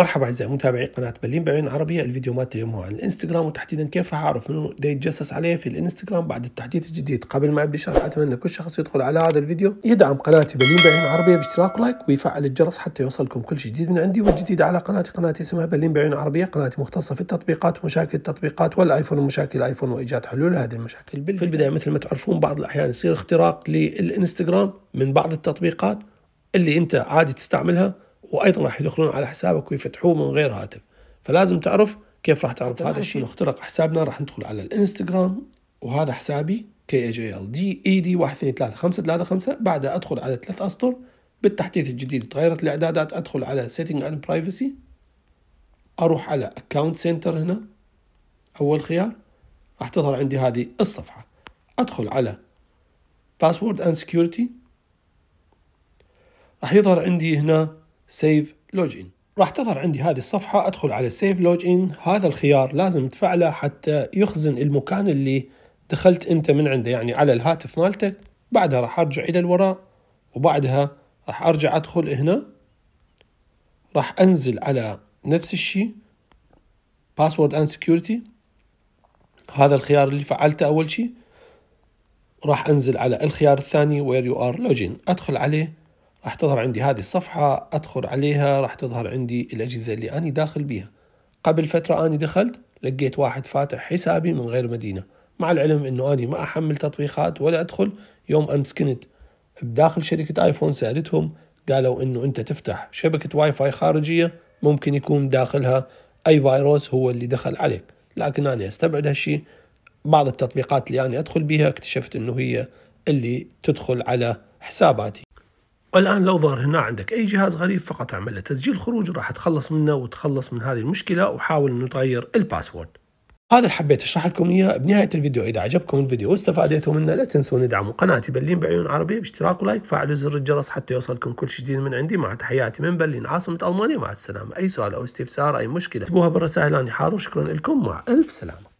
مرحبا اعزائي متابعي قناه بلين بعين عربيه الفيديو مات اليوم هو عن الانستغرام وتحديدا كيف راح اعرف منو دا يتجسس عليه في الانستغرام بعد التحديث الجديد قبل ما ابدا الشرح اتمنى كل شخص يدخل على هذا الفيديو يدعم قناتي بلين بعين عربيه باشتراك ولايك ويفعل الجرس حتى يوصلكم كل شيء جديد من عندي والجديد على قناتي قناتي اسمها بلين بعين عربيه قناتي مختصه في التطبيقات ومشاكل التطبيقات والايفون ومشاكل الايفون وايجاد حلول لهذه المشاكل في البدايه مثل ما تعرفون بعض الاحيان يصير اختراق للانستغرام من بعض التطبيقات اللي انت عادي تستعملها وايضا راح يدخلون على حسابك ويفتحوه من غير هاتف فلازم تعرف كيف راح تعرف هذا الشيء نخترق حسابنا راح ندخل على الانستغرام وهذا حسابي كي اي جي ال دي اي دي 1 2 3 5 3 5 بعدها ادخل على ثلاث اسطر بالتحديث الجديد تغيرت الاعدادات ادخل على سيتنج اند برايفسي اروح على اكونت سنتر هنا اول خيار راح تظهر عندي هذه الصفحه ادخل على باسورد اند سكيورتي راح يظهر عندي هنا سيف لوج ان راح تظهر عندي هذه الصفحة أدخل على سيف لوج إن هذا الخيار لازم تفعله حتى يخزن المكان اللي دخلت أنت من عنده يعني على الهاتف مالتك بعدها راح أرجع إلى الوراء وبعدها راح أرجع أدخل هنا راح أنزل على نفس الشيء باسورد أند سكيورتي هذا الخيار اللي فعلته أول شيء راح أنزل على الخيار الثاني وير يو آر لوجين أدخل عليه راح تظهر عندي هذه الصفحة أدخل عليها راح تظهر عندي الأجهزة اللي أنا داخل بيها قبل فترة أنا دخلت لقيت واحد فاتح حسابي من غير مدينة مع العلم أنه أنا ما أحمل تطبيقات ولا أدخل يوم أمس كنت بداخل شركة آيفون سألتهم قالوا أنه أنت تفتح شبكة واي فاي خارجية ممكن يكون داخلها أي فيروس هو اللي دخل عليك لكن أنا أستبعد هالشي بعض التطبيقات اللي أنا أدخل بيها اكتشفت أنه هي اللي تدخل على حساباتي والآن لو ظهر هنا عندك أي جهاز غريب فقط اعمل له تسجيل خروج راح تخلص منه وتخلص من هذه المشكلة وحاول أنه تغير الباسورد هذا اللي حبيت اشرح لكم اياه بنهايه الفيديو اذا عجبكم الفيديو واستفاديتوا منه لا تنسون تدعموا قناتي بلين بعيون عربيه باشتراك ولايك وفعل زر الجرس حتى يوصلكم كل شيء جديد من عندي مع تحياتي من بلين عاصمه المانيا مع السلامه اي سؤال او استفسار اي مشكله اكتبوها بالرسائل اني حاضر شكرا لكم مع الف سلامه